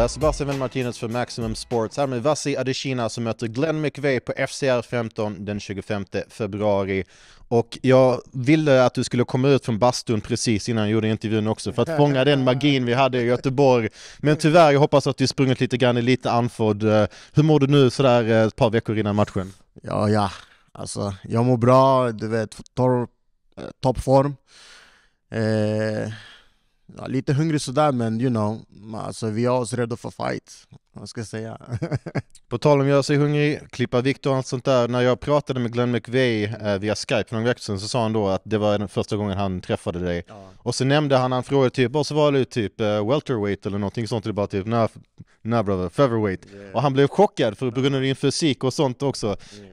Där Sebastian Vel Martinez för Maximum Sports här med Vasi Adeshina som möter Glenn McVeigh på FCR 15 den 25 februari. Och jag ville att du skulle komma ut från bastun precis innan jag gjorde intervjun också för att fånga den magin vi hade i Göteborg. Men tyvärr, jag hoppas att du sprungit lite grann lite andfådd. Hur mår du nu sådär eh, ett par veckor innan matchen? Ja, ja. Alltså, jag mår bra, du vet, eh, toppform. Eh Ja, lite hungrig sådär men you know, alltså, vi har oss redo för fight. Vad ska jag säga? På tal om att göra sig hungrig, klippa vikt och allt sånt där. När jag pratade med Glenn McVeigh eh, via Skype för någon vecka sedan så sa han då att det var den första gången han träffade dig. Ja. Och så nämnde han, han frågade typ, och så var det typ eh, welterweight eller någonting sånt. Det bara typ, nej nah, brother, featherweight. Yeah. Och han blev chockad för på grund av din fysik och sånt också.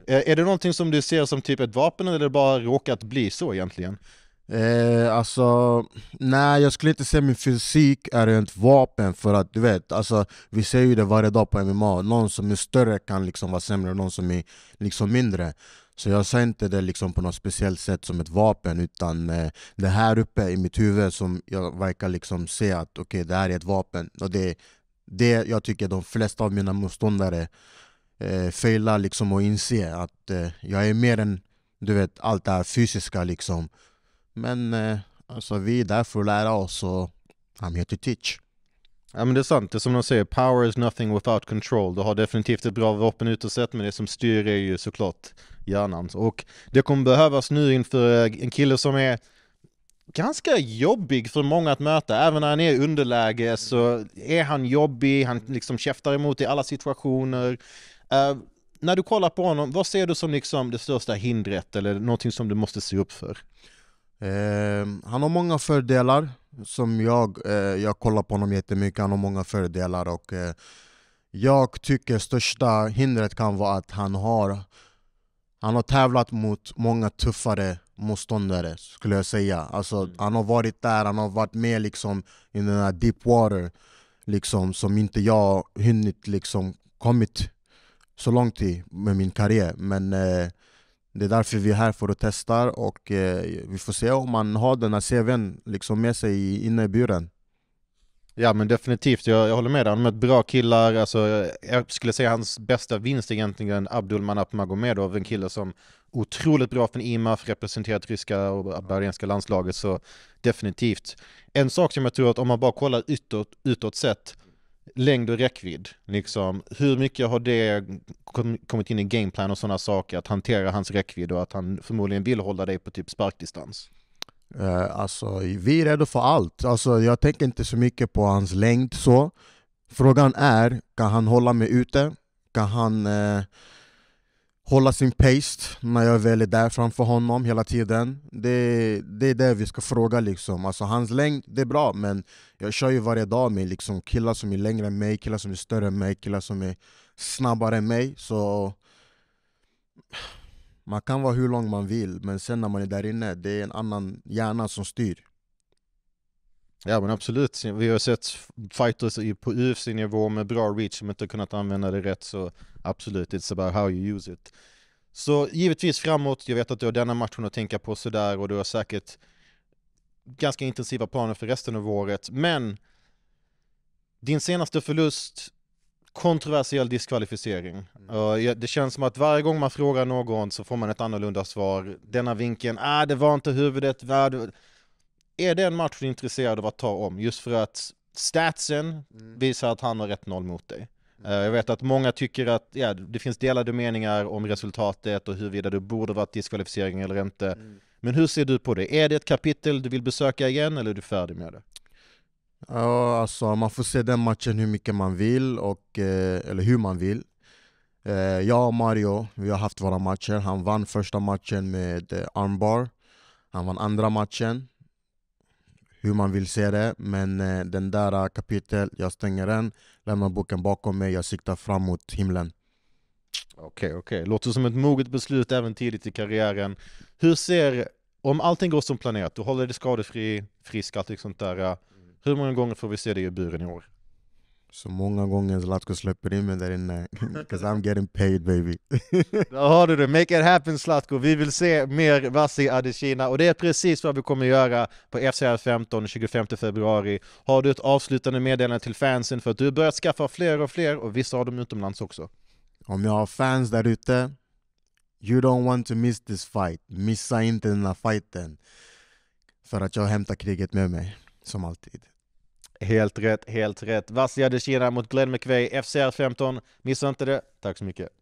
Yeah. Eh, är det någonting som du ser som typ ett vapen eller är det bara råkat bli så egentligen? Eh, alltså, nej jag skulle inte säga min fysik är ett vapen för att du vet, alltså, vi ser ju det varje dag på MMA, någon som är större kan liksom vara sämre och någon som är liksom mindre. Så jag ser inte det liksom på något speciellt sätt som ett vapen utan eh, det här uppe i mitt huvud som jag verkar liksom se att okej okay, det här är ett vapen. Och det, det jag tycker de flesta av mina motståndare eh, failar liksom att inse att eh, jag är mer än du vet, allt det här fysiska liksom. Men eh, alltså, vi är där för att lära oss och I'm here to teach. Ja men det är sant, det är som de säger, power is nothing without control. Du har definitivt ett bra vapen utåt men det som styr är ju såklart hjärnan. Och det kommer behövas nu inför eh, en kille som är ganska jobbig för många att möta. Även när han är i underläge så är han jobbig, han liksom käftar emot i alla situationer. Uh, när du kollar på honom, vad ser du som liksom det största hindret eller någonting som du måste se upp för? Ehm, han har många fördelar som jag, eh, jag kollar på honom jättemycket, han har många fördelar och eh, jag tycker största hindret kan vara att han har, han har tävlat mot många tuffare motståndare skulle jag säga. Alltså, mm. Han har varit där, han har varit med liksom, i den här deep water liksom, som inte jag hunnit liksom, kommit så långt i med min karriär. Men eh, det är därför vi är här för att testa och eh, vi får se om man har den här CVn liksom med sig inne i buren. Ja men definitivt, jag, jag håller med dig. Han har mött bra killar, alltså, jag skulle säga hans bästa vinst egentligen Abdulmanap Magomedov, en kille som otroligt bra från IMAF, representerat ryska och bahrainska landslaget, så definitivt. En sak som jag tror att om man bara kollar utåt, utåt sett längd och räckvidd. Liksom, hur mycket har det kommit in i gameplan och sådana saker, att hantera hans räckvidd och att han förmodligen vill hålla dig på typ sparkdistans? Uh, alltså, vi är redo för allt. Alltså, jag tänker inte så mycket på hans längd så. Frågan är, kan han hålla mig ute? Kan han uh, hålla sin pace när jag väl är där framför honom hela tiden. Det, det är det vi ska fråga liksom. Alltså, hans längd, det är bra men jag kör ju varje dag med liksom, killar som är längre än mig, killar som är större än mig, killar som är snabbare än mig. Så man kan vara hur lång man vill, men sen när man är där inne, det är en annan hjärna som styr. Ja men absolut, vi har sett fighters på UFC-nivå med bra reach som inte kunnat använda det rätt så absolut, it's about how you use it. Så givetvis framåt, jag vet att du har denna matchen att tänka på sådär och du har säkert ganska intensiva planer för resten av året, men din senaste förlust, kontroversiell diskvalificering. Mm. det känns som att varje gång man frågar någon så får man ett annorlunda svar. Denna vinkeln, ah, det var inte huvudet, är det en match du är intresserad av att ta om? Just för att statsen mm. visar att han har 1-0 mot dig. Mm. Eh, jag vet att många tycker att ja, det finns delade meningar om resultatet och huruvida det borde varit diskvalificering eller inte. Mm. Men hur ser du på det? Är det ett kapitel du vill besöka igen eller är du färdig med det? Ja, alltså man får se den matchen hur mycket man vill, och, eh, eller hur man vill. Eh, jag och Mario, vi har haft våra matcher. Han vann första matchen med armbar. Han vann andra matchen hur man vill se det men eh, den där eh, kapitlet, jag stänger den, lämnar boken bakom mig, jag siktar fram mot himlen Okej, okay, okej. Okay. Låter som ett moget beslut även tidigt i karriären. Hur ser, om allting går som planerat, du håller dig skadefri, frisk, allt sånt där. Eh, mm. Hur många gånger får vi se dig i buren i år? Så många gånger Zlatko släpper in mig där inne, 'cause I'm getting paid baby Där har du det, make it happen Zlatko! Vi vill se mer Vassi Adesina och det är precis vad vi kommer göra på FCR 15 25 februari Har du ett avslutande meddelande till fansen för att du börjat skaffa fler och fler och vissa har dem utomlands också? Om jag har fans där ute, you don't want to miss this fight Missa inte den här fighten För att jag hämtar kriget med mig, som alltid Helt rätt, helt rätt. de Adeshina mot Glenn McVeigh, FCR 15. Missa inte det. Tack så mycket.